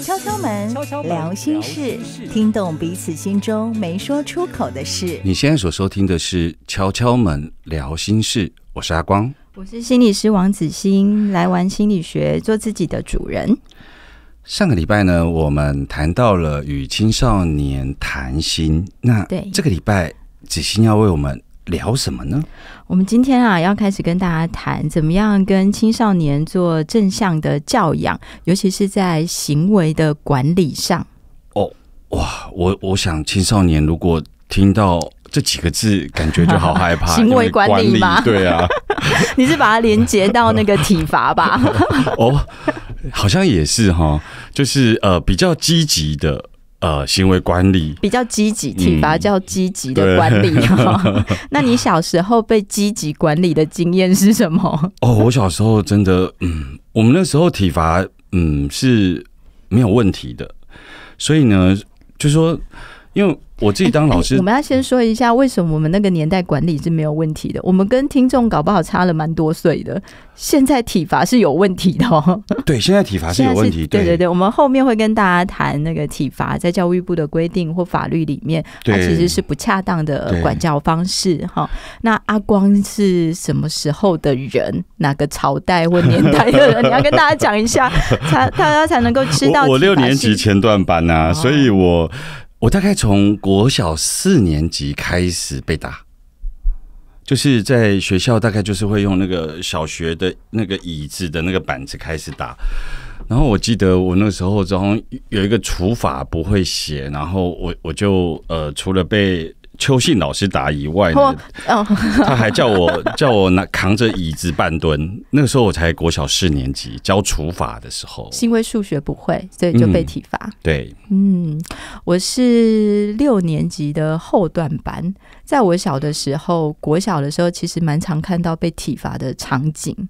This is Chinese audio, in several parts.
敲敲门，聊心事，听懂彼此心中没说出口的事。你现在所收听的是《敲敲门聊心事》，我是阿光，我是心理师王子欣，来玩心理学，做自己的主人。上个礼拜呢，我们谈到了与青少年谈心，那这个礼拜子欣要为我们。聊什么呢？我们今天啊，要开始跟大家谈怎么样跟青少年做正向的教养，尤其是在行为的管理上。哦，哇，我我想青少年如果听到这几个字，感觉就好害怕。行为管理吗？对啊，你是把它连接到那个体罚吧？哦，好像也是哈，就是呃，比较积极的。呃，行为管理比较积极，体罚叫积极的管理。那你小时候被积极管理的经验是什么？哦，我小时候真的，嗯，我们那时候体罚，嗯，是没有问题的。所以呢，就说因为。我自己当老师，我们要先说一下为什么我们那个年代管理是没有问题的。我们跟听众搞不好差了蛮多岁的，现在体罚是有问题的。对，现在体罚是有问题。对对对，我们后面会跟大家谈那个体罚在教育部的规定或法律里面，它其实是不恰当的管教方式哈。那阿光是什么时候的人？哪个朝代或年代的人？你要跟大家讲一下，才他他才能够吃到。我六年级前段班啊，所以我。我大概从国小四年级开始被打，就是在学校大概就是会用那个小学的那个椅子的那个板子开始打，然后我记得我那个时候然后有一个除法不会写，然后我我就呃除了被。邱信老师打以外呢，他还叫我叫我拿扛着椅子半蹲。那个时候我才国小四年级，教除法的时候，是因为数学不会，所以就被体罚。对，嗯，我是六年级的后段班。在我小的时候，国小的时候，其实蛮常看到被体罚的场景。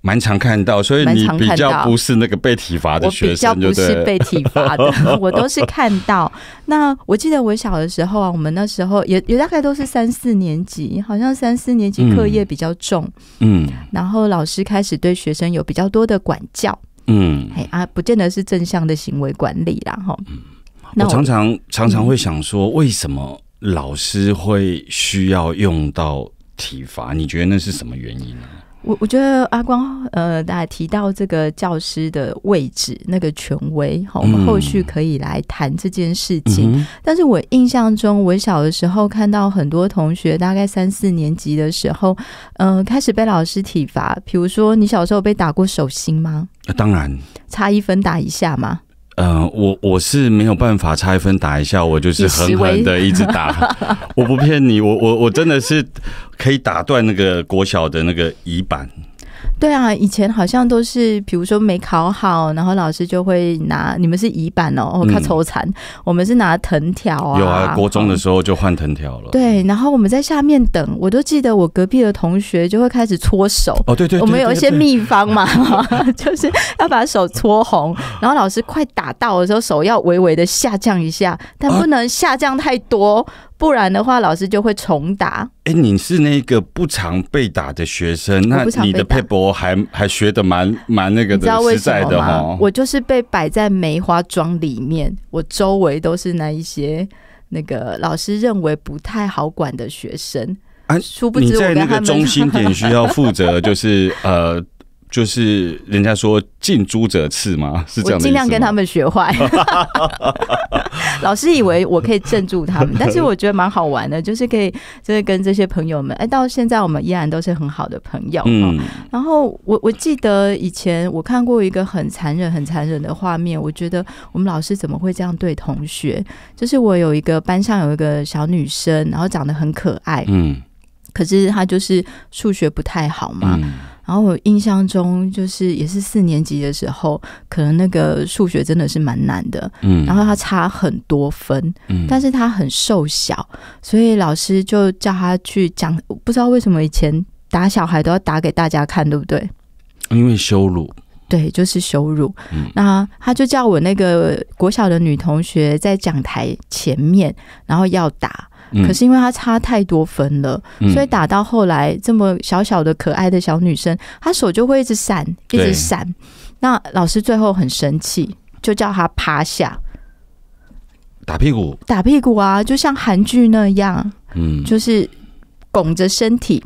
蛮常看到，所以你比较不是那个被体罚的学生，就不是被体罚的，我都是看到。那我记得我小的时候啊，我们那时候也也大概都是三四年级，好像三四年级课业比较重，嗯，然后老师开始对学生有比较多的管教，嗯，哎啊，不见得是正向的行为管理啦，哈。我常常常常会想说，为什么老师会需要用到体罚？你觉得那是什么原因呢？我我觉得阿光，呃，大家提到这个教师的位置那个权威，好，我们后续可以来谈这件事情。但是我印象中，我小的时候看到很多同学，大概三四年级的时候，嗯，开始被老师体罚。比如说，你小时候被打过手心吗？那当然，差一分打一下嘛。嗯，我我是没有办法拆分打一下，我就是狠狠的一直打，我不骗你，我我我真的是可以打断那个国小的那个椅板。对啊，以前好像都是，比如说没考好，然后老师就会拿你们是乙板哦，他抽惨。我们是拿藤条啊。有啊，国中的时候就换藤条了。对，然后我们在下面等，我都记得我隔壁的同学就会开始搓手。哦，对对，我们有一些秘方嘛，就是要把手搓红。然后老师快打到的时候，手要微微的下降一下，但不能下降太多。不然的话，老师就会重打。哎，你是那个不常被打的学生，那你的配 a 还还学的蛮蛮那个的，你知道为什么吗？我就是被摆在梅花桩里面，我周围都是那一些那个老师认为不太好管的学生啊。殊不知在那个中心点需要负责，就是呃。就是人家说近朱者赤嘛，是这样，尽量跟他们学坏。老师以为我可以镇住他们，但是我觉得蛮好玩的，就是可以，就是跟这些朋友们。哎，到现在我们依然都是很好的朋友。嗯，然后我我记得以前我看过一个很残忍、很残忍的画面。我觉得我们老师怎么会这样对同学？就是我有一个班上有一个小女生，然后长得很可爱，嗯，可是她就是数学不太好嘛。然后我印象中，就是也是四年级的时候，可能那个数学真的是蛮难的。嗯。然后他差很多分，嗯。但是他很瘦小，所以老师就叫他去讲。不知道为什么以前打小孩都要打给大家看，对不对？因为羞辱。对，就是羞辱。嗯。那他就叫我那个国小的女同学在讲台前面，然后要打。可是因为她差太多分了，所以打到后来，这么小小的可爱的小女生，她手就会一直闪，一直闪。那老师最后很生气，就叫她趴下，打屁股，打屁股啊，就像韩剧那样，嗯，就是拱着身体，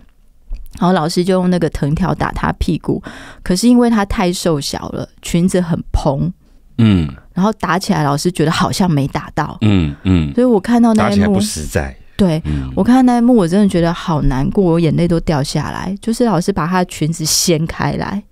然后老师就用那个藤条打她屁股。可是因为她太瘦小了，裙子很蓬，嗯。然后打起来，老师觉得好像没打到，嗯嗯，所以我看到那一幕不实在。对，我看到那一幕，我真的觉得好难过，我眼泪都掉下来。就是老师把他的裙子掀开来。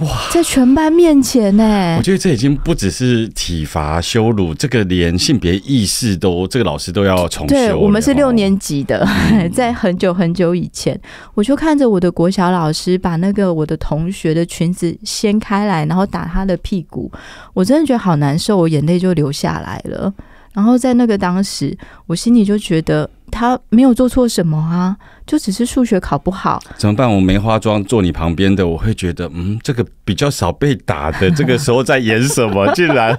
哇，在全班面前呢，我觉得这已经不只是体罚羞辱，这个连性别意识都，这个老师都要重修。对，我们是六年级的，在很久很久以前，我就看着我的国小老师把那个我的同学的裙子掀开来，然后打他的屁股，我真的觉得好难受，我眼泪就流下来了。然后在那个当时，我心里就觉得他没有做错什么啊。就只是数学考不好怎么办？我没化妆坐你旁边的，我会觉得，嗯，这个比较少被打的，这个时候在演什么？竟然，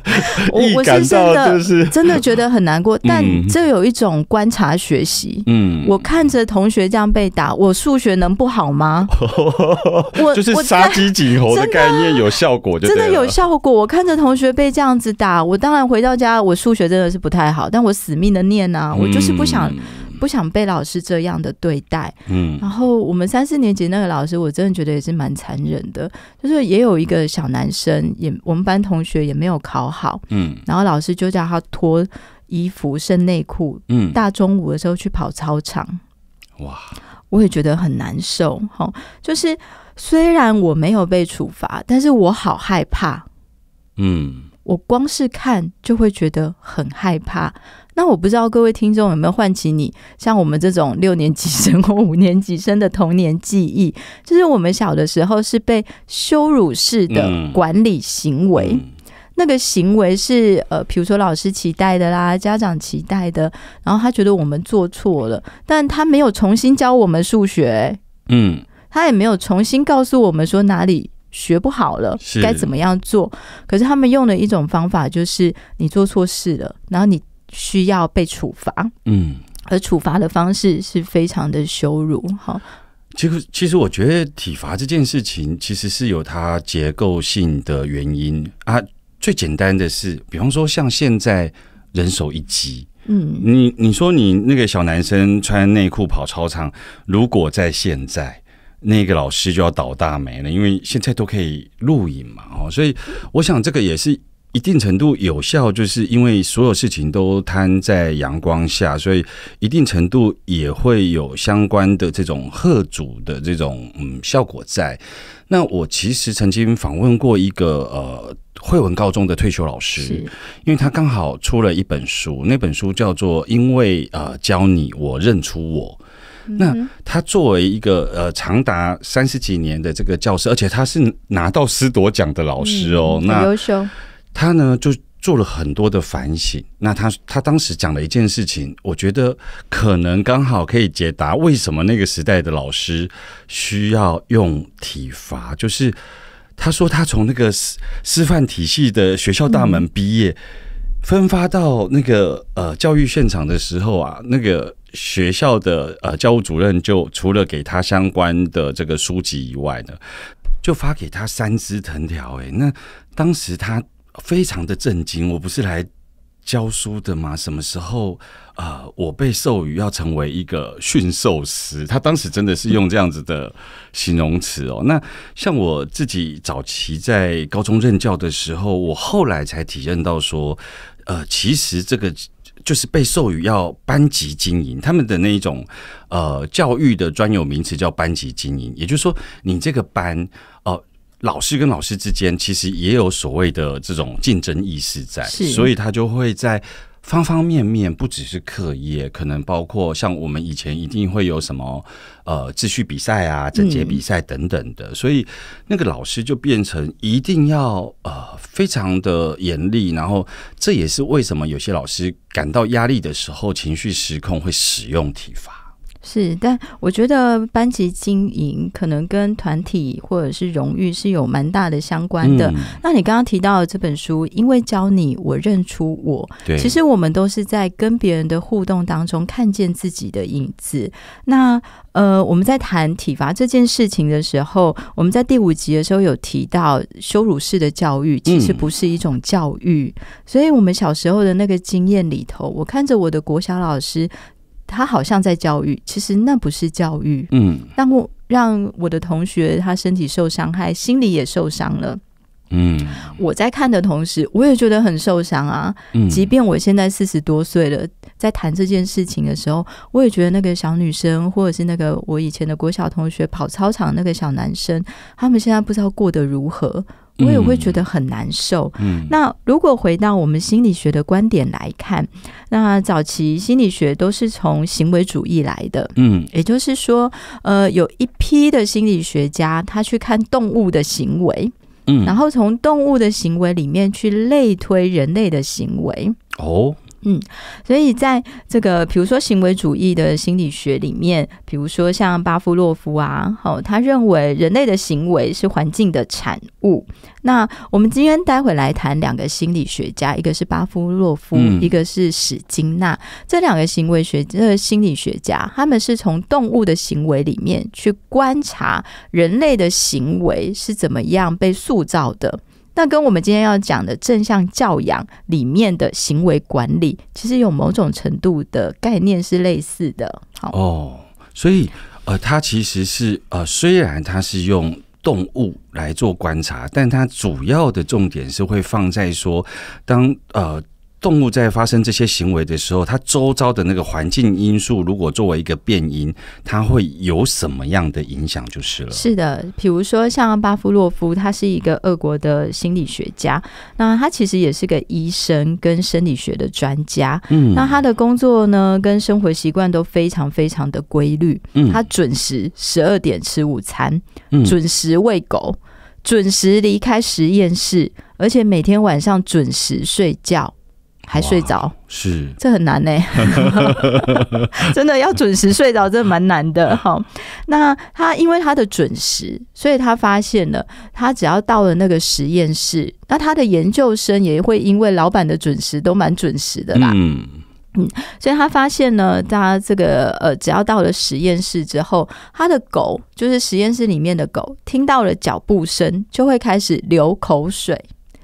我 我是真的真的觉得很难过，但这有一种观察学习，嗯，我看着同学这样被打，我数学能不好吗？我就是杀鸡儆猴的概念有效果就真的有效果。我看着同学被这样子打，我当然回到家，我数学真的是不太好，但我死命的念啊，我就是不想。不想被老师这样的对待，嗯，然后我们三四年级那个老师，我真的觉得也是蛮残忍的，就是也有一个小男生，也我们班同学也没有考好，嗯，然后老师就叫他脱衣服、剩内裤，嗯，大中午的时候去跑操场，哇，我也觉得很难受，哈，就是虽然我没有被处罚，但是我好害怕，嗯，我光是看就会觉得很害怕。那我不知道各位听众有没有唤起你像我们这种六年级生或五年级生的童年记忆？就是我们小的时候是被羞辱式的管理行为，那个行为是呃，比如说老师期待的啦，家长期待的，然后他觉得我们做错了，但他没有重新教我们数学，嗯，他也没有重新告诉我们说哪里学不好了，该怎么样做。可是他们用的一种方法就是你做错事了，然后你。需要被处罚，嗯，而处罚的方式是非常的羞辱，哈。其实，其实我觉得体罚这件事情，其实是有它结构性的原因啊。最简单的是，比方说像现在人手一机，嗯，你你说你那个小男生穿内裤跑操场，如果在现在，那个老师就要倒大霉了，因为现在都可以录影嘛，哦，所以我想这个也是。一定程度有效，就是因为所有事情都摊在阳光下，所以一定程度也会有相关的这种贺主的这种嗯效果在。那我其实曾经访问过一个呃，惠文高中的退休老师，因为他刚好出了一本书，那本书叫做《因为呃教你我认出我》，那他作为一个呃长达三十几年的这个教师，而且他是拿到师铎奖的老师哦，那优秀。他呢就做了很多的反省。那他他当时讲了一件事情，我觉得可能刚好可以解答为什么那个时代的老师需要用体罚。就是他说他从那个师范体系的学校大门毕业，分发到那个呃教育现场的时候啊，那个学校的呃教务主任就除了给他相关的这个书籍以外呢，就发给他三支藤条。诶，那当时他。非常的震惊！我不是来教书的吗？什么时候呃，我被授予要成为一个驯兽师？他当时真的是用这样子的形容词哦。那像我自己早期在高中任教的时候，我后来才体验到说，呃，其实这个就是被授予要班级经营，他们的那一种呃教育的专有名词叫班级经营，也就是说，你这个班哦。老师跟老师之间其实也有所谓的这种竞争意识在，所以他就会在方方面面，不只是课业，可能包括像我们以前一定会有什么呃秩序比赛啊、整洁比赛等等的，所以那个老师就变成一定要呃非常的严厉，然后这也是为什么有些老师感到压力的时候情绪失控会使用体罚。是，但我觉得班级经营可能跟团体或者是荣誉是有蛮大的相关的。那你刚刚提到的这本书，因为教你我认出我，其实我们都是在跟别人的互动当中看见自己的影子。那呃，我们在谈体罚这件事情的时候，我们在第五集的时候有提到，羞辱式的教育其实不是一种教育。所以我们小时候的那个经验里头，我看着我的国小老师。他好像在教育，其实那不是教育。嗯，让我让我的同学，他身体受伤害，心里也受伤了。嗯，我在看的同时，我也觉得很受伤啊。嗯，即便我现在四十多岁了，在谈这件事情的时候，我也觉得那个小女生，或者是那个我以前的国小同学跑操场那个小男生，他们现在不知道过得如何，我也会觉得很难受。嗯，那如果回到我们心理学的观点来看，那早期心理学都是从行为主义来的。嗯，也就是说，呃，有一批的心理学家他去看动物的行为。然后从动物的行为里面去类推人类的行为哦。嗯，所以在这个，比如说行为主义的心理学里面，比如说像巴夫洛夫啊，好，他认为人类的行为是环境的产物。那我们今天待会来谈两个心理学家，一个是巴夫洛夫，一个是史金纳。这两个行为学，这个心理学家，他们是从动物的行为里面去观察人类的行为是怎么样被塑造的。那跟我们今天要讲的正向教养里面的行为管理，其实有某种程度的概念是类似的。好哦，所以呃，它其实是呃，虽然它是用动物来做观察，但它主要的重点是会放在说，当呃。动物在发生这些行为的时候，它周遭的那个环境因素，如果作为一个变因，它会有什么样的影响，就是了。是的，比如说像巴夫洛夫，他是一个俄国的心理学家，那他其实也是个医生跟生理学的专家。嗯，那他的工作呢，跟生活习惯都非常非常的规律。嗯，他准时十二点吃午餐，嗯，准时喂狗，准时离开实验室，而且每天晚上准时睡觉。还睡着是这很难呢，真的要准时睡着，这蛮难的。哈。那他因为他的准时，所以他发现了，他只要到了那个实验室，那他的研究生也会因为老板的准时都蛮准时的啦。嗯嗯，所以他发现呢，他这个呃，只要到了实验室之后，他的狗就是实验室里面的狗，听到了脚步声就会开始流口水。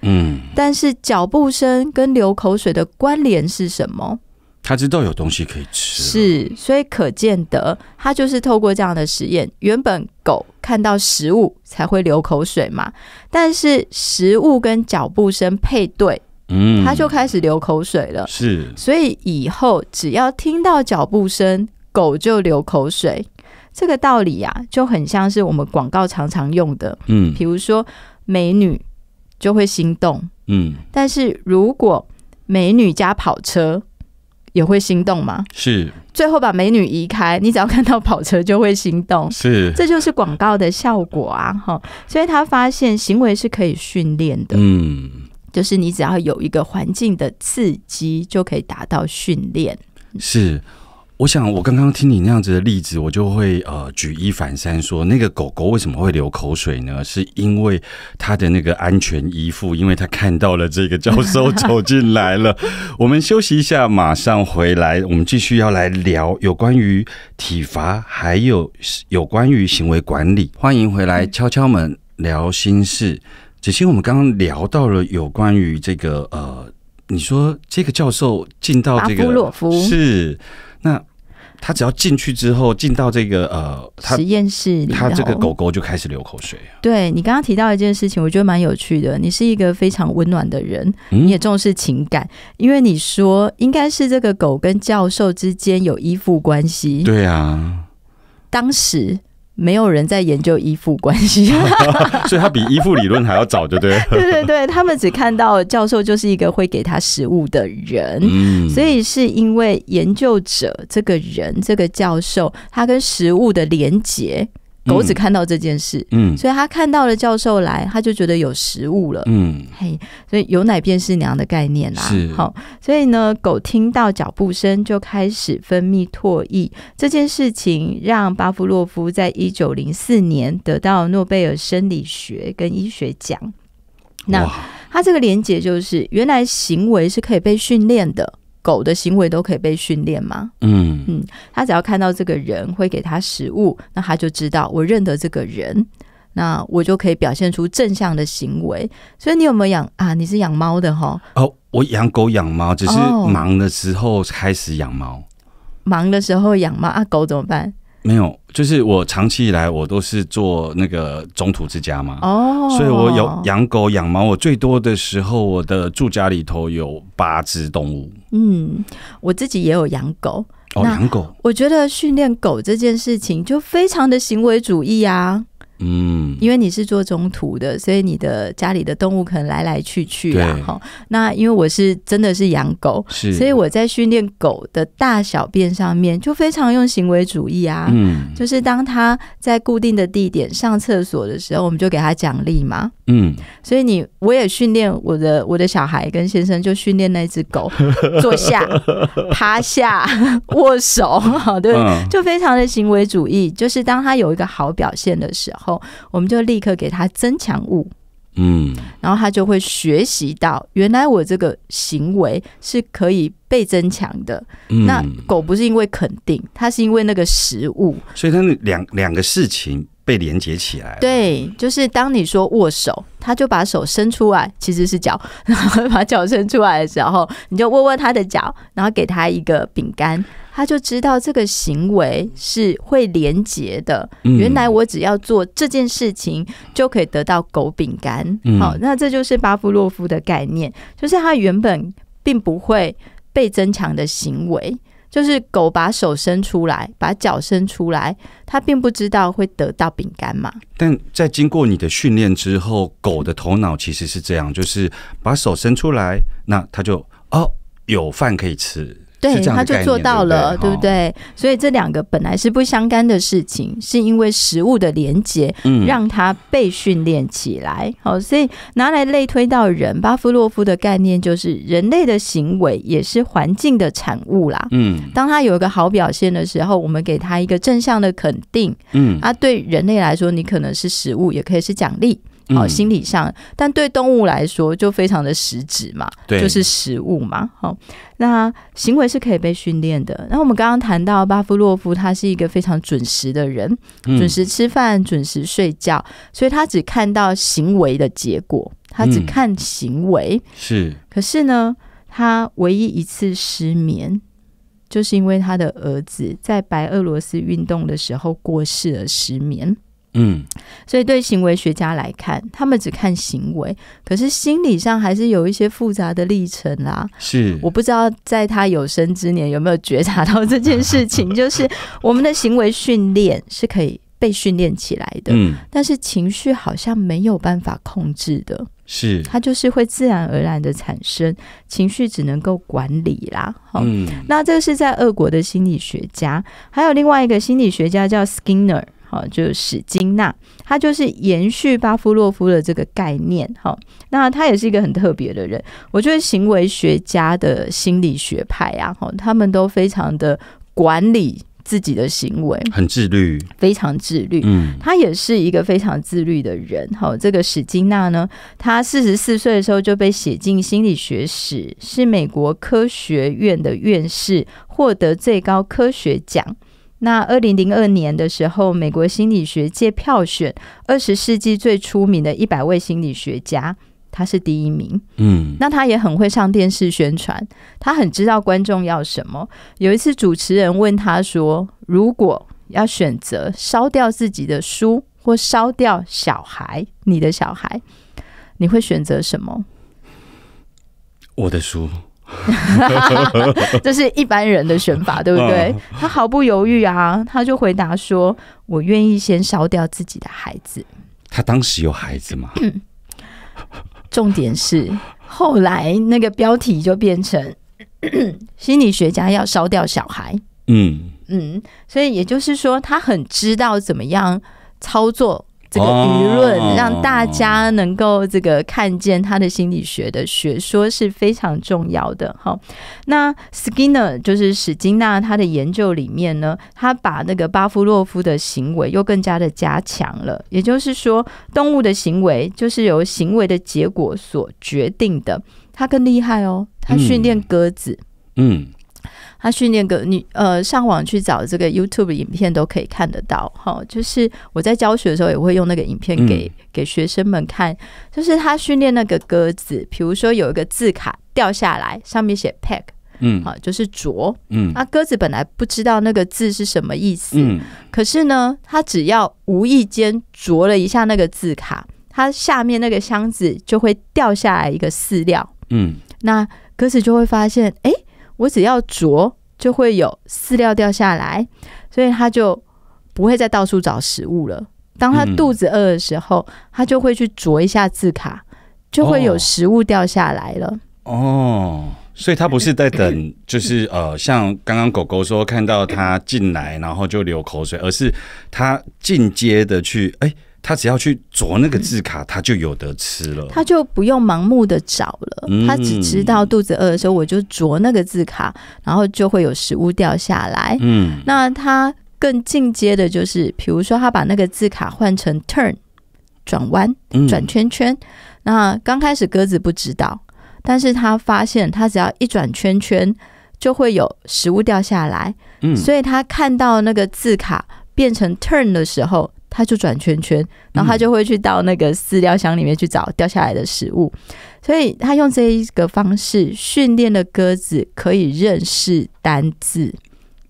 嗯，但是脚步声跟流口水的关联是什么？他知道有东西可以吃，是，所以可见得他就是透过这样的实验，原本狗看到食物才会流口水嘛，但是食物跟脚步声配对，嗯，他就开始流口水了，是，所以以后只要听到脚步声，狗就流口水，这个道理啊，就很像是我们广告常常用的，嗯，比如说美女。就会心动，嗯，但是如果美女加跑车也会心动吗？是，最后把美女移开，你只要看到跑车就会心动，是，这就是广告的效果啊，哈，所以他发现行为是可以训练的，嗯，就是你只要有一个环境的刺激，就可以达到训练，是。我想，我刚刚听你那样子的例子，我就会呃举一反三，说那个狗狗为什么会流口水呢？是因为它的那个安全依附，因为它看到了这个教授走进来了。我们休息一下，马上回来，我们继续要来聊有关于体罚，还有有关于行为管理。欢迎回来，敲敲门聊心事。子欣，我们刚刚聊到了有关于这个呃，你说这个教授进到这个夫洛夫是。那他只要进去之后，进到这个呃实验室，他这个狗狗就开始流口水。对你刚刚提到一件事情，我觉得蛮有趣的。你是一个非常温暖的人，你也重视情感，因为你说应该是这个狗跟教授之间有依附关系。对啊，当时。没有人在研究依附关系，所以他比依附理论还要早，对不 对？对对对，他们只看到教授就是一个会给他食物的人，所以是因为研究者这个人，这个教授他跟食物的连结。狗只看到这件事，嗯，所以他看到了教授来，他就觉得有食物了，嗯，嘿，所以有奶便是娘的概念啊，是好，所以呢，狗听到脚步声就开始分泌唾液，这件事情让巴甫洛夫在一九零四年得到诺贝尔生理学跟医学奖。那他这个连结就是，原来行为是可以被训练的。狗的行为都可以被训练吗？嗯嗯，他只要看到这个人会给他食物，那他就知道我认得这个人，那我就可以表现出正向的行为。所以你有没有养啊？你是养猫的哈？哦，我养狗养猫，只是忙的时候开始养猫，忙的时候养猫啊，狗怎么办？没有，就是我长期以来我都是做那个中土之家嘛，哦，所以我有养狗养猫，我最多的时候我的住家里头有八只动物。嗯，我自己也有养狗，哦，养狗，我觉得训练狗这件事情就非常的行为主义啊。嗯，因为你是做中途的，所以你的家里的动物可能来来去去啦，哈，那因为我是真的是养狗，是，所以我在训练狗的大小便上面就非常用行为主义啊。嗯，就是当它在固定的地点上厕所的时候，我们就给它奖励嘛。嗯，所以你我也训练我的我的小孩跟先生就训练那只狗 坐下、趴下、握手，对，的，就非常的行为主义，就是当它有一个好表现的时候。后，我们就立刻给他增强物，嗯，然后他就会学习到，原来我这个行为是可以被增强的。那狗不是因为肯定，它是因为那个食物，所以它那两两个事情被连接起来。对，就是当你说握手，他就把手伸出来，其实是脚，然后把脚伸出来的时候，你就握握他的脚，然后给他一个饼干。他就知道这个行为是会连结的。原来我只要做这件事情就可以得到狗饼干。好，那这就是巴夫洛夫的概念，就是他原本并不会被增强的行为，就是狗把手伸出来，把脚伸出来，他并不知道会得到饼干嘛。但在经过你的训练之后，狗的头脑其实是这样，就是把手伸出来，那他就哦，有饭可以吃。对，他就做到了，对不对？所以这两个本来是不相干的事情，是因为食物的连接，让他被训练起来。好，所以拿来类推到人，巴夫洛夫的概念就是人类的行为也是环境的产物啦。嗯，当他有一个好表现的时候，我们给他一个正向的肯定。嗯，啊，对人类来说，你可能是食物，也可以是奖励。好，心理上，但对动物来说就非常的实质嘛，就是食物嘛。好，那行为是可以被训练的。那我们刚刚谈到巴夫洛夫，他是一个非常准时的人，准时吃饭，准时睡觉，所以他只看到行为的结果，他只看行为。是，可是呢，他唯一一次失眠，就是因为他的儿子在白俄罗斯运动的时候过世而失眠。嗯，所以对行为学家来看，他们只看行为，可是心理上还是有一些复杂的历程啦。是，我不知道在他有生之年有没有觉察到这件事情，就是我们的行为训练是可以被训练起来的，嗯，但是情绪好像没有办法控制的，是，他就是会自然而然的产生，情绪只能够管理啦。嗯，那这个是在俄国的心理学家，还有另外一个心理学家叫 Skinner。就是史金纳，他就是延续巴夫洛夫的这个概念。哈，那他也是一个很特别的人。我觉得行为学家的心理学派啊，哈，他们都非常的管理自己的行为，很自律，非常自律。嗯，他也是一个非常自律的人。哈，这个史金娜呢，他四十四岁的时候就被写进心理学史，是美国科学院的院士，获得最高科学奖。那二零零二年的时候，美国心理学界票选二十世纪最出名的一百位心理学家，他是第一名。嗯，那他也很会上电视宣传，他很知道观众要什么。有一次主持人问他说：“如果要选择烧掉自己的书，或烧掉小孩，你的小孩，你会选择什么？”我的书。这是一般人的选法，对不对？他毫不犹豫啊，他就回答说：“我愿意先烧掉自己的孩子。”他当时有孩子吗？重点是，后来那个标题就变成 心理学家要烧掉小孩。嗯嗯，所以也就是说，他很知道怎么样操作。这个舆论让大家能够这个看见他的心理学的学说是非常重要的哈。那斯 e r 就是史金纳，他的研究里面呢，他把那个巴夫洛夫的行为又更加的加强了，也就是说，动物的行为就是由行为的结果所决定的。他更厉害哦，他训练鸽子，嗯。他训练个你呃，上网去找这个 YouTube 影片都可以看得到。哈，就是我在教学的时候也会用那个影片给给学生们看。就是他训练那个鸽子，比如说有一个字卡掉下来，上面写 p e k 嗯，啊，就是啄，嗯，啊，鸽子本来不知道那个字是什么意思，嗯，可是呢，它只要无意间啄了一下那个字卡，它下面那个箱子就会掉下来一个饲料，嗯，那鸽子就会发现，哎。我只要啄，就会有饲料掉下来，所以它就不会再到处找食物了。当它肚子饿的时候，它就会去啄一下字卡，就会有食物掉下来了。哦，所以它不是在等，就是呃，像刚刚狗狗说看到它进来，然后就流口水，而是它进阶的去哎。他只要去啄那个字卡，他就有得吃了。他就不用盲目的找了，他只知道肚子饿的时候，我就啄那个字卡，然后就会有食物掉下来。嗯，那他更进阶的就是，比如说他把那个字卡换成 turn 转弯、转圈圈。那刚开始鸽子不知道，但是他发现他只要一转圈圈，就会有食物掉下来。嗯，所以他看到那个字卡。变成 turn 的时候，它就转圈圈，然后它就会去到那个饲料箱里面去找掉下来的食物，所以它用这一个方式训练的鸽子可以认识单字。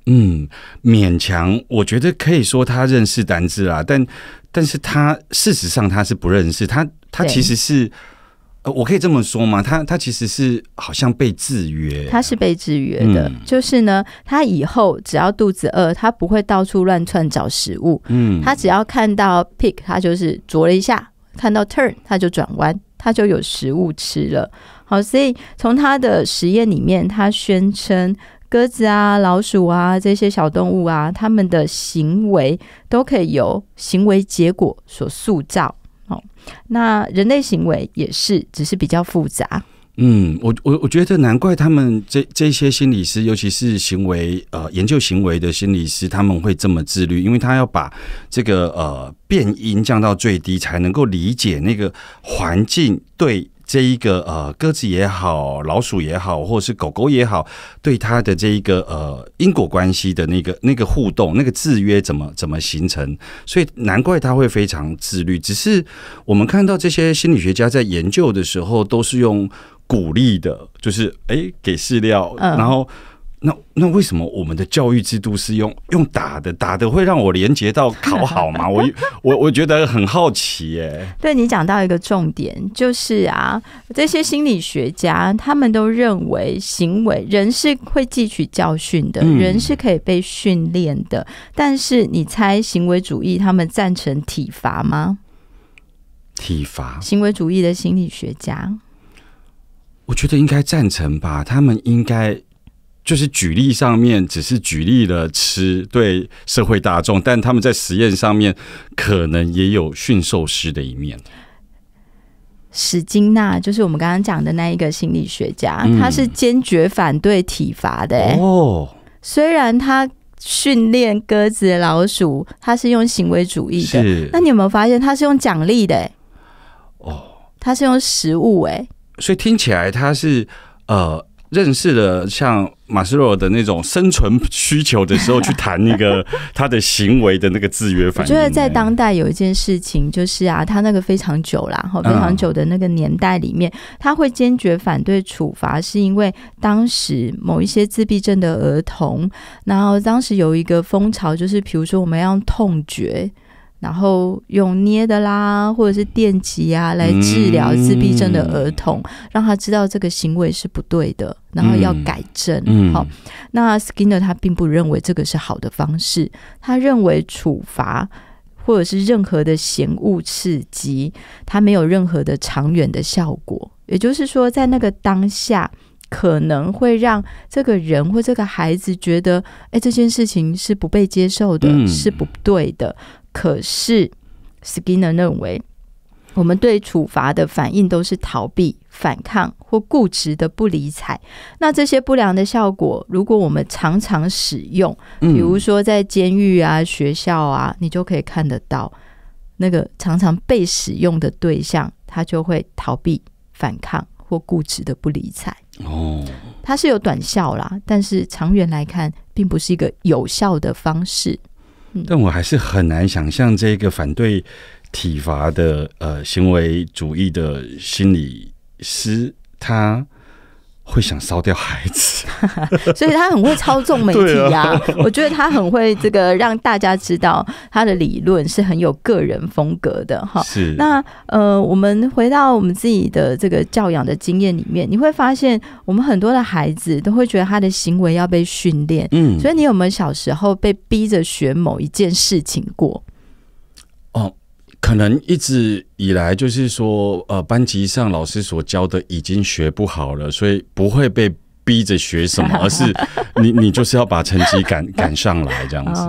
嗯，勉强我觉得可以说它认识单字啦，但但是它事实上它是不认识，它它其实是。我可以这么说吗？他他其实是好像被制约，他是被制约的。就是呢，他以后只要肚子饿，他不会到处乱窜找食物。嗯，他只要看到 pick，他就是啄了一下；看到 turn，他就转弯，他就有食物吃了。好，所以从他的实验里面，他宣称鸽子啊、老鼠啊这些小动物啊，他们的行为都可以由行为结果所塑造。哦，那人类行为也是，只是比较复杂。嗯，我我我觉得难怪他们这这些心理师，尤其是行为呃研究行为的心理师，他们会这么自律，因为他要把这个呃变音降到最低，才能够理解那个环境对。这一个呃，鸽子也好，老鼠也好，或者是狗狗也好，对它的这一个呃因果关系的那个那个互动、那个制约怎么怎么形成？所以难怪它会非常自律。只是我们看到这些心理学家在研究的时候，都是用鼓励的，就是哎给饲料，然后。那那为什么我们的教育制度是用用打的？打的会让我连接到考好吗？我我我觉得很好奇耶。对你讲到一个重点，就是啊，这些心理学家他们都认为行为人是会汲取教训的，人是可以被训练的。但是你猜行为主义他们赞成体罚吗？体罚？行为主义的心理学家，我觉得应该赞成吧。他们应该。就是举例上面只是举例了吃对社会大众，但他们在实验上面可能也有驯兽师的一面。史金娜就是我们刚刚讲的那一个心理学家，他是坚决反对体罚的哦。虽然他训练鸽子、老鼠，他是用行为主义的，那你有没有发现他是用奖励的？哦，他是用食物哎，所以听起来他是呃。认识了像马斯洛的那种生存需求的时候，去谈那个 他的行为的那个制约反应。我觉得在当代有一件事情就是啊，他那个非常久了，非常久的那个年代里面，他会坚决反对处罚，是因为当时某一些自闭症的儿童，然后当时有一个风潮，就是比如说我们要痛觉。然后用捏的啦，或者是电击啊，来治疗自闭症的儿童，让他知道这个行为是不对的，然后要改正。好，那 Skinner 他并不认为这个是好的方式，他认为处罚或者是任何的嫌恶刺激，他没有任何的长远的效果。也就是说，在那个当下，可能会让这个人或这个孩子觉得，哎，这件事情是不被接受的，是不对的。可是 s k i n n r 认为，我们对处罚的反应都是逃避、反抗或固执的不理睬。那这些不良的效果，如果我们常常使用，比如说在监狱啊、学校啊，你就可以看得到，那个常常被使用的对象，他就会逃避、反抗或固执的不理睬。哦，它是有短效啦，但是长远来看，并不是一个有效的方式。但我还是很难想象这个反对体罚的呃行为主义的心理师他。会想烧掉孩子，所以他很会操纵媒体呀。我觉得他很会这个让大家知道他的理论是很有个人风格的。哈，是。那呃，我们回到我们自己的这个教养的经验里面，你会发现，我们很多的孩子都会觉得他的行为要被训练。嗯，所以你有没有小时候被逼着学某一件事情过？可能一直以来就是说，呃，班级上老师所教的已经学不好了，所以不会被。逼着学什么，而是你你就是要把成绩赶赶上来这样子。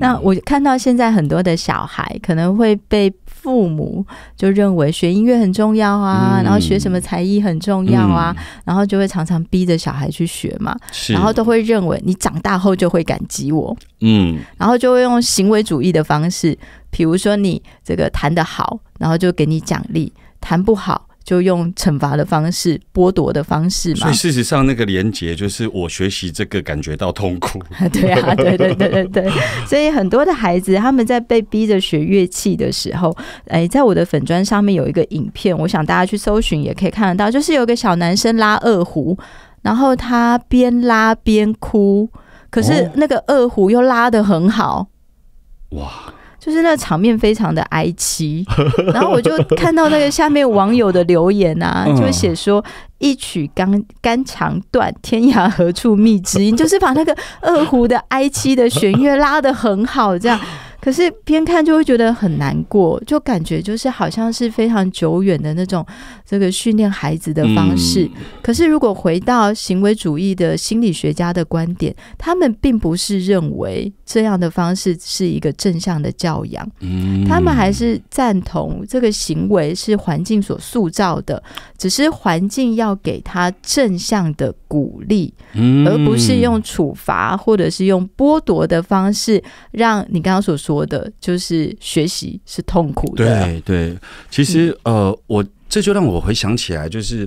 那我看到现在很多的小孩可能会被父母就认为学音乐很重要啊，然后学什么才艺很重要啊，然后就会常常逼着小孩去学嘛。是。然后都会认为你长大后就会感激我。嗯。然后就会用行为主义的方式，比如说你这个弹得好，然后就给你奖励；弹不好。就用惩罚的方式、剥夺的方式嘛。所以事实上，那个连结就是我学习这个感觉到痛苦。对啊，对对对对对。所以很多的孩子他们在被逼着学乐器的时候，哎，在我的粉砖上面有一个影片，我想大家去搜寻也可以看得到，就是有个小男生拉二胡，然后他边拉边哭，可是那个二胡又拉的很好。哇！就是那场面非常的哀凄，然后我就看到那个下面网友的留言啊，就写说一曲肝肝肠断，天涯何处觅知音，就是把那个二胡的哀凄的弦乐拉得很好，这样 可是边看就会觉得很难过，就感觉就是好像是非常久远的那种。这个训练孩子的方式，可是如果回到行为主义的心理学家的观点，他们并不是认为这样的方式是一个正向的教养，他们还是赞同这个行为是环境所塑造的，只是环境要给他正向的鼓励，而不是用处罚或者是用剥夺的方式，让你刚刚所说的就是学习是痛苦的。对对，其实呃我。这就让我回想起来，就是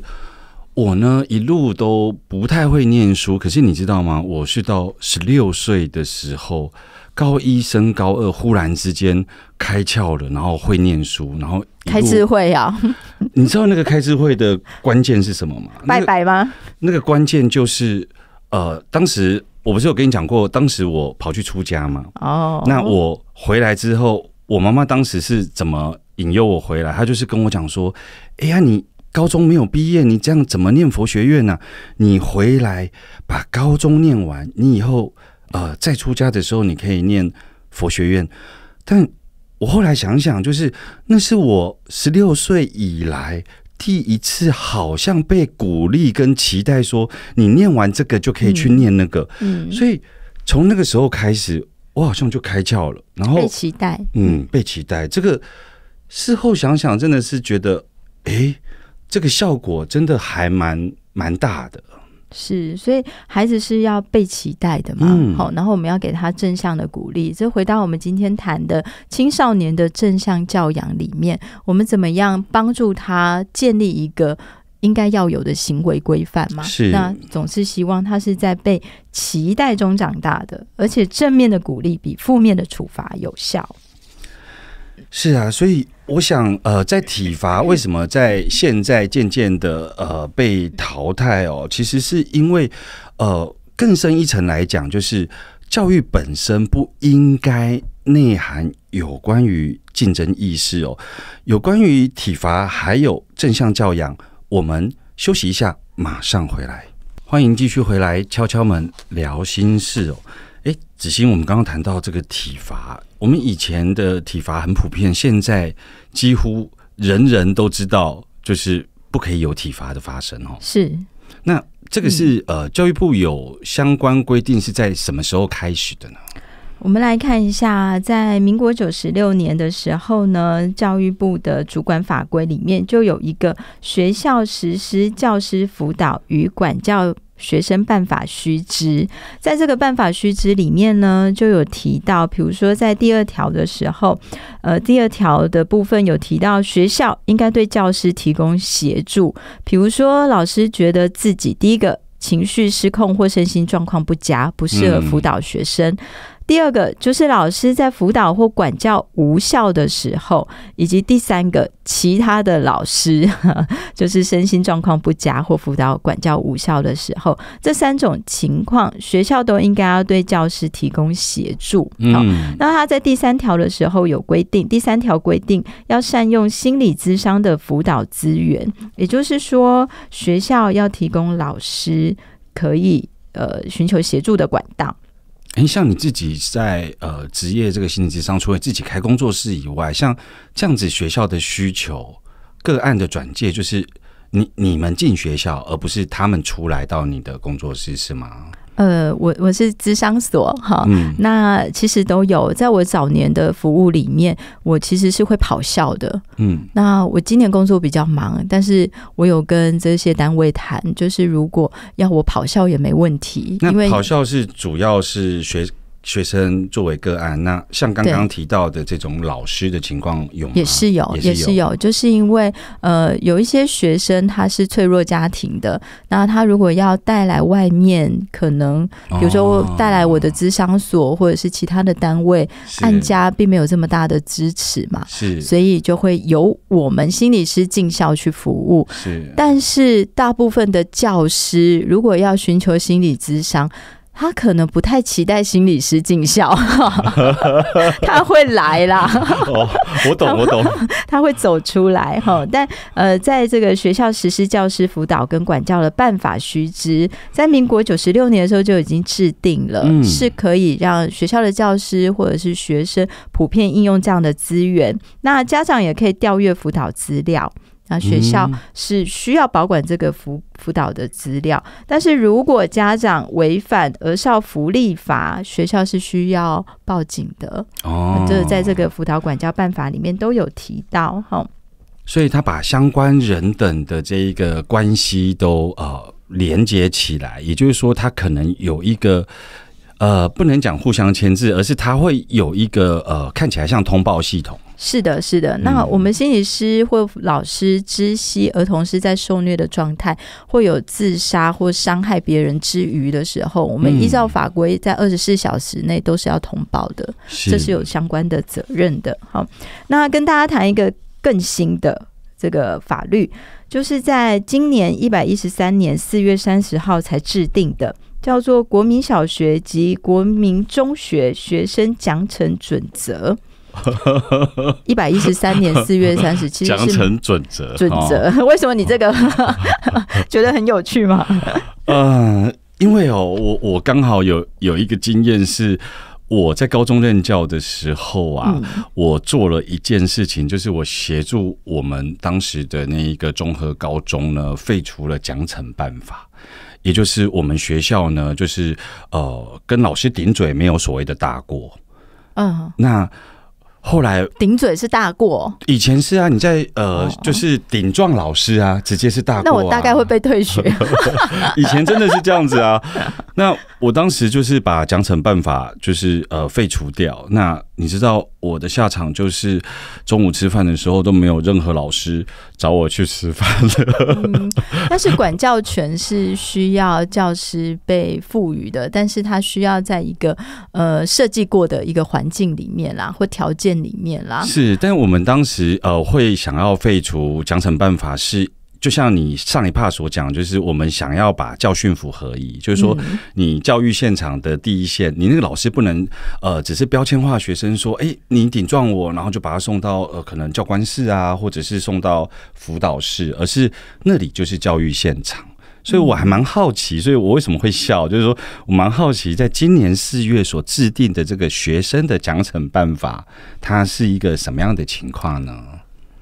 我呢一路都不太会念书，可是你知道吗？我是到十六岁的时候，高一升高二，忽然之间开窍了，然后会念书，然后开智慧呀。你知道那个开智慧的关键是什么吗？拜拜吗？那个关键就是，呃，当时我不是有跟你讲过，当时我跑去出家吗？哦，那我回来之后，我妈妈当时是怎么？引诱我回来，他就是跟我讲说：“哎呀，你高中没有毕业，你这样怎么念佛学院呢？你回来把高中念完，你以后呃再出家的时候，你可以念佛学院。”但我后来想想，就是那是我十六岁以来第一次，好像被鼓励跟期待，说你念完这个就可以去念那个。嗯，所以从那个时候开始，我好像就开窍了。然后被期待，嗯，被期待这个。事后想想，真的是觉得，哎，这个效果真的还蛮蛮大的。是，所以孩子是要被期待的嘛？好，然后我们要给他正向的鼓励。这回到我们今天谈的青少年的正向教养里面，我们怎么样帮助他建立一个应该要有的行为规范嘛？是，那总是希望他是在被期待中长大的，而且正面的鼓励比负面的处罚有效。是啊，所以。我想，呃，在体罚 为什么在现在渐渐的呃被淘汰哦？其实是因为，呃，更深一层来讲，就是教育本身不应该内涵有关于竞争意识哦，有关于体罚，还有正向教养。我们休息一下，马上回来，欢迎继续回来，敲敲门聊心事哦。哎，子欣，我们刚刚谈到这个体罚，我们以前的体罚很普遍，现在几乎人人都知道，就是不可以有体罚的发生哦。是，那这个是呃，教育部有相关规定，是在什么时候开始的呢？我们来看一下，在民国九十六年的时候呢，教育部的主管法规里面就有一个《学校实施教师辅导与管教学生办法须知》。在这个办法须知里面呢，就有提到，比如说在第二条的时候，呃，第二条的部分有提到，学校应该对教师提供协助，比如说老师觉得自己第一个情绪失控或身心状况不佳，不适合辅导学生。第二个就是老师在辅导或管教无效的时候，以及第三个其他的老师 就是身心状况不佳或辅导管教无效的时候，这三种情况，学校都应该要对教师提供协助。嗯，那他在第三条的时候有规定，第三条规定要善用心理咨商的辅导资源，也就是说，学校要提供老师可以呃寻求协助的管道。哎，像你自己在呃职业这个心理智商，除了自己开工作室以外，像这样子学校的需求、个案的转介，就是你你们进学校，而不是他们出来到你的工作室，是吗？呃，我我是资商所哈，那其实都有，在我早年的服务里面，我其实是会跑校的。嗯，那我今年工作比较忙，但是我有跟这些单位谈，就是如果要我跑校也没问题，因为跑校是主要是学。学生作为个案，那像刚刚提到的这种老师的情况有吗？也是有，也是有，就是因为呃，有一些学生他是脆弱家庭的，那他如果要带来外面，可能比如说带来我的资商所或者是其他的单位，按家并没有这么大的支持嘛，是，所以就会由我们心理师进校去服务。是，但是大部分的教师如果要寻求心理资商。他可能不太期待心理师进校，他会来啦。哦，我懂，我懂，他会走出来哈。但呃，在这个学校实施教师辅导跟管教的办法须知，在民国九十六年的时候就已经制定了，是可以让学校的教师或者是学生普遍应用这样的资源。那家长也可以调阅辅导资料。那学校是需要保管这个辅辅导的资料，但是如果家长违反儿少福利法，学校是需要报警的哦。就是在这个辅导管教办法里面都有提到哈。所以他把相关人等的这一个关系都呃连接起来，也就是说，他可能有一个。呃，不能讲互相牵制，而是它会有一个呃，看起来像通报系统。是的，是的。那我们心理师或老师知悉儿童是在受虐的状态，会有自杀或伤害别人之余的时候，我们依照法规在二十四小时内都是要通报的，这是有相关的责任的。好，那跟大家谈一个更新的这个法律，就是在今年一百一十三年四月三十号才制定的。叫做《国民小学及国民中学学生奖惩准则》，一百一十三年四月三十七日，奖惩准则准则。为什么你这个 觉得很有趣吗？嗯，因为哦，我我刚好有有一个经验是，我在高中任教的时候啊，我做了一件事情，就是我协助我们当时的那一个综合高中呢，废除了奖惩办法。也就是我们学校呢，就是呃，跟老师顶嘴没有所谓的大过，嗯，那后来顶嘴是大过，以前是啊，你在呃，就是顶撞老师啊，直接是大过，那我大概会被退学。以前真的是这样子啊，那我当时就是把奖惩办法就是呃废除掉，那。你知道我的下场就是，中午吃饭的时候都没有任何老师找我去吃饭了。嗯，但是管教权是需要教师被赋予的，但是他需要在一个呃设计过的一个环境里面啦，或条件里面啦。是，但我们当时呃会想要废除奖惩办法是。就像你上一 part 所讲，就是我们想要把教训符合一，就是说，你教育现场的第一线，你那个老师不能呃，只是标签化学生说，哎，你顶撞我，然后就把他送到呃，可能教官室啊，或者是送到辅导室，而是那里就是教育现场。所以我还蛮好奇，所以我为什么会笑，就是说我蛮好奇，在今年四月所制定的这个学生的奖惩办法，它是一个什么样的情况呢？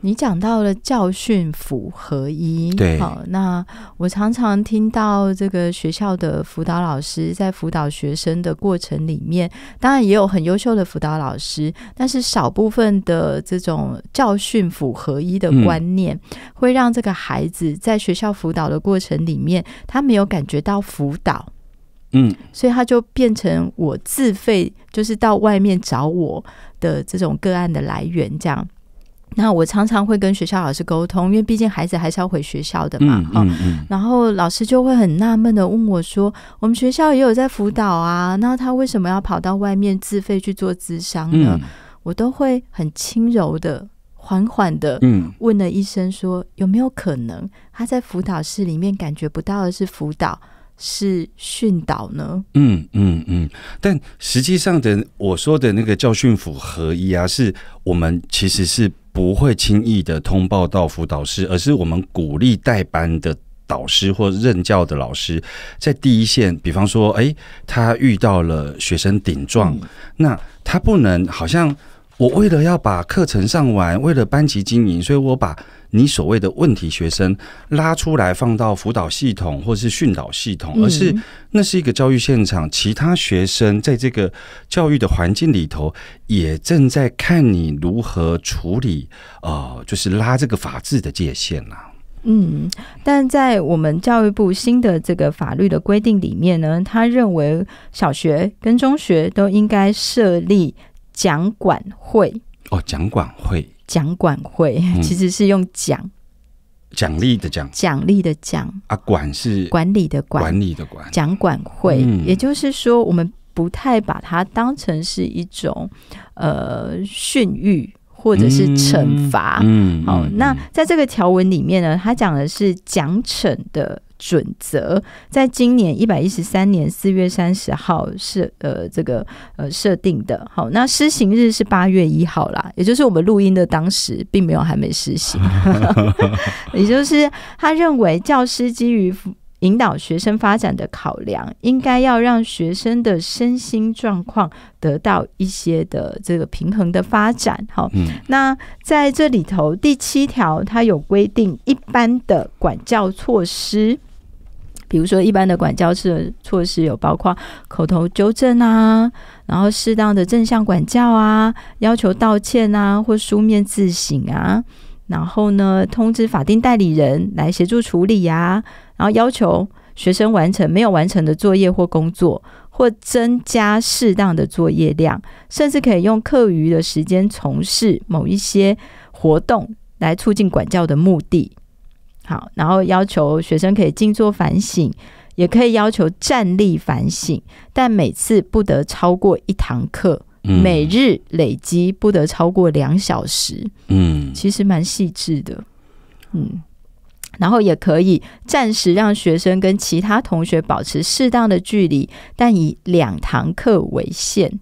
你讲到了教训符合一，对，好，那我常常听到这个学校的辅导老师在辅导学生的过程里面，当然也有很优秀的辅导老师，但是少部分的这种教训符合一的观念，会让这个孩子在学校辅导的过程里面，他没有感觉到辅导，嗯，所以他就变成我自费，就是到外面找我的这种个案的来源这样。那我常常会跟学校老师沟通，因为毕竟孩子还是要回学校的嘛。嗯嗯。然后老师就会很纳闷的问我说：“我们学校也有在辅导啊，那他为什么要跑到外面自费去做智商呢？”我都会很轻柔的、缓缓的，问了医生说：“有没有可能他在辅导室里面感觉不到的是辅导是训导呢？”嗯嗯嗯。但实际上的，我说的那个教训符合一啊，是我们其实是。不会轻易的通报到辅导师，而是我们鼓励代班的导师或任教的老师在第一线。比方说，哎，他遇到了学生顶撞，那他不能好像。我为了要把课程上完，为了班级经营，所以我把你所谓的问题学生拉出来放到辅导系统或是训导系统，而是那是一个教育现场，其他学生在这个教育的环境里头也正在看你如何处理，呃，就是拉这个法制的界限啦。嗯，但在我们教育部新的这个法律的规定里面呢，他认为小学跟中学都应该设立。讲管会哦，讲管会，讲管会其实是用奖奖励的奖，奖励的奖啊，管是管理的管，管理的管，奖管会，也就是说，我们不太把它当成是一种呃训育或者是惩罚。嗯，好，那在这个条文里面呢，它讲的是奖惩的。准则在今年一百一十三年四月三十号设呃这个呃设定的，好，那施行日是八月一号啦，也就是我们录音的当时并没有还没施行，也就是他认为教师基于引导学生发展的考量，应该要让学生的身心状况得到一些的这个平衡的发展，好，那在这里头第七条，它有规定一般的管教措施。比如说，一般的管教的措施有包括口头纠正啊，然后适当的正向管教啊，要求道歉啊，或书面自省啊，然后呢，通知法定代理人来协助处理啊，然后要求学生完成没有完成的作业或工作，或增加适当的作业量，甚至可以用课余的时间从事某一些活动来促进管教的目的。好，然后要求学生可以静坐反省，也可以要求站立反省，但每次不得超过一堂课，每日累积不得超过两小时。嗯，其实蛮细致的。嗯，然后也可以暂时让学生跟其他同学保持适当的距离，但以两堂课为限。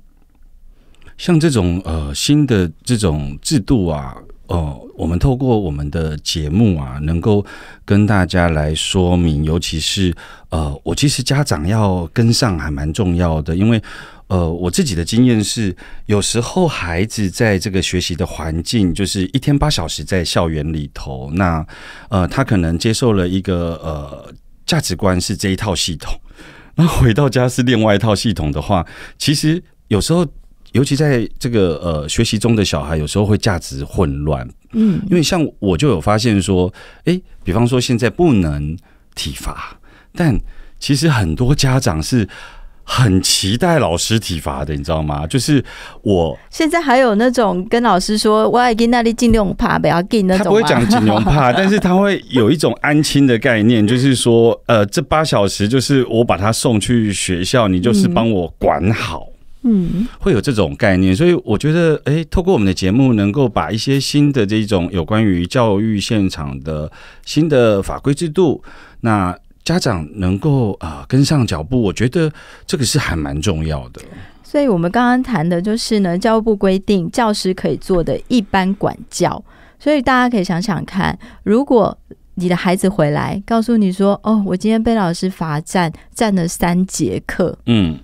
像这种呃新的这种制度啊，哦。我们透过我们的节目啊，能够跟大家来说明，尤其是呃，我其实家长要跟上还蛮重要的，因为呃，我自己的经验是，有时候孩子在这个学习的环境，就是一天八小时在校园里头，那呃，他可能接受了一个呃价值观是这一套系统，那回到家是另外一套系统的话，其实有时候。尤其在这个呃学习中的小孩，有时候会价值混乱。嗯，因为像我就有发现说，哎，比方说现在不能体罚，但其实很多家长是很期待老师体罚的，你知道吗？就是我现在还有那种跟老师说，我要给那里尽量怕，不要给那种。他不会讲尽量怕，但是他会有一种安心的概念，就是说，呃，这八小时就是我把他送去学校，你就是帮我管好。嗯，会有这种概念，所以我觉得，哎，透过我们的节目，能够把一些新的这种有关于教育现场的新的法规制度，那家长能够啊跟上脚步，我觉得这个是还蛮重要的。所以我们刚刚谈的就是呢，教育部规定教师可以做的一般管教，所以大家可以想想看，如果你的孩子回来告诉你说：“哦，我今天被老师罚站，站了三节课。”嗯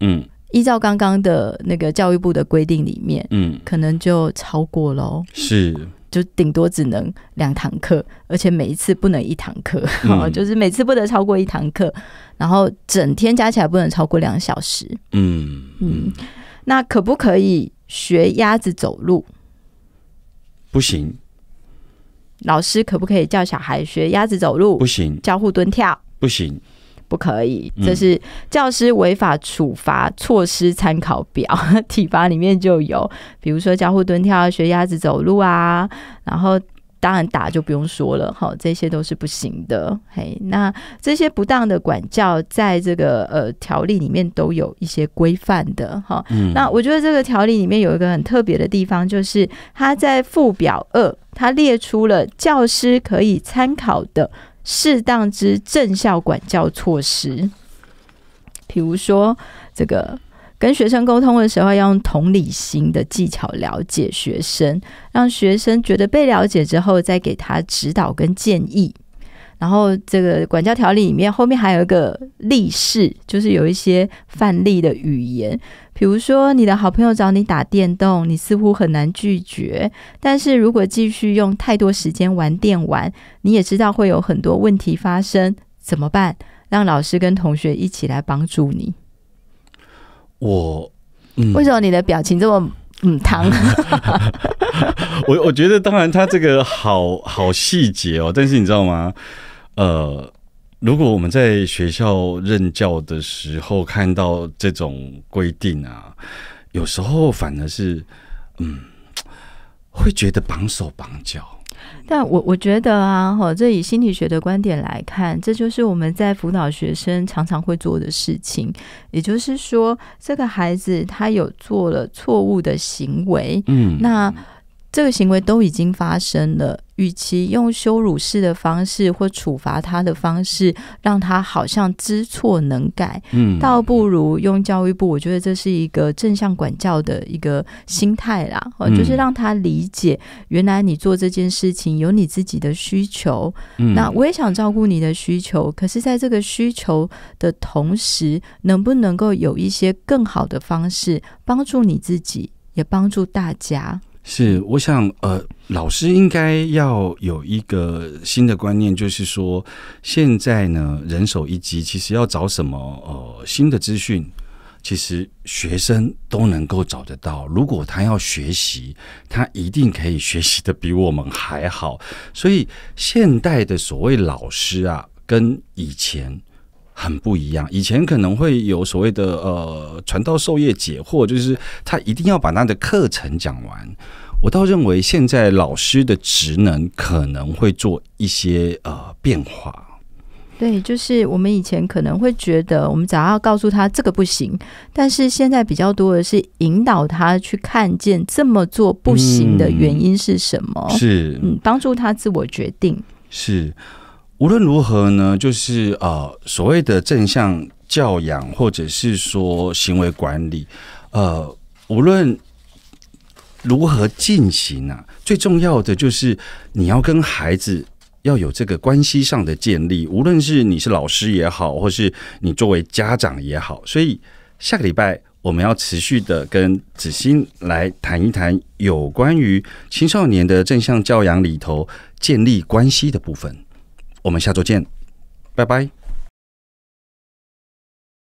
嗯。依照刚刚的那个教育部的规定里面，嗯，可能就超过了，是，就顶多只能两堂课，而且每一次不能一堂课，就是每次不得超过一堂课，然后整天加起来不能超过两小时。嗯嗯，那可不可以学鸭子走路？不行。老师可不可以教小孩学鸭子走路？不行。交互蹲跳？不行。不可以，这是教师违法处罚措施参考表，体罚里面就有，比如说交互蹲跳、学鸭子走路啊，然后当然打就不用说了，哈，这些都是不行的。嘿，那这些不当的管教，在这个呃条例里面都有一些规范的，哈。那我觉得这个条例里面有一个很特别的地方，就是他在附表二，他列出了教师可以参考的。适当之正效管教措施，譬如说，这个跟学生沟通的时候，要用同理心的技巧了解学生，让学生觉得被了解之后，再给他指导跟建议。然后，这个管教条例里面后面还有一个例示，就是有一些范例的语言。比如说，你的好朋友找你打电动，你似乎很难拒绝。但是如果继续用太多时间玩电玩，你也知道会有很多问题发生，怎么办？让老师跟同学一起来帮助你。我，为什么你的表情这么嗯糖？我我觉得，当然他这个好好细节哦，但是你知道吗？呃。如果我们在学校任教的时候看到这种规定啊，有时候反而是嗯，会觉得绑手绑脚。但我我觉得啊，哈，这以心理学的观点来看，这就是我们在辅导学生常常会做的事情。也就是说，这个孩子他有做了错误的行为，嗯，那这个行为都已经发生了。与其用羞辱式的方式或处罚他的方式，让他好像知错能改，嗯，倒不如用教育部，我觉得这是一个正向管教的一个心态啦，哦，就是让他理解，原来你做这件事情有你自己的需求，嗯，那我也想照顾你的需求，可是在这个需求的同时，能不能够有一些更好的方式，帮助你自己，也帮助大家？是，我想，呃，老师应该要有一个新的观念，就是说，现在呢，人手一机，其实要找什么，呃，新的资讯，其实学生都能够找得到。如果他要学习，他一定可以学习的比我们还好。所以，现代的所谓老师啊，跟以前。很不一样。以前可能会有所谓的呃，传道授业解惑，就是他一定要把他的课程讲完。我倒认为现在老师的职能可能会做一些呃变化。对，就是我们以前可能会觉得，我们只要告诉他这个不行，但是现在比较多的是引导他去看见这么做不行的原因是什么，是嗯，帮助他自我决定，是。无论如何呢，就是呃所谓的正向教养，或者是说行为管理，呃，无论如何进行啊，最重要的就是你要跟孩子要有这个关系上的建立。无论是你是老师也好，或是你作为家长也好，所以下个礼拜我们要持续的跟子欣来谈一谈有关于青少年的正向教养里头建立关系的部分。我们下周见，拜拜。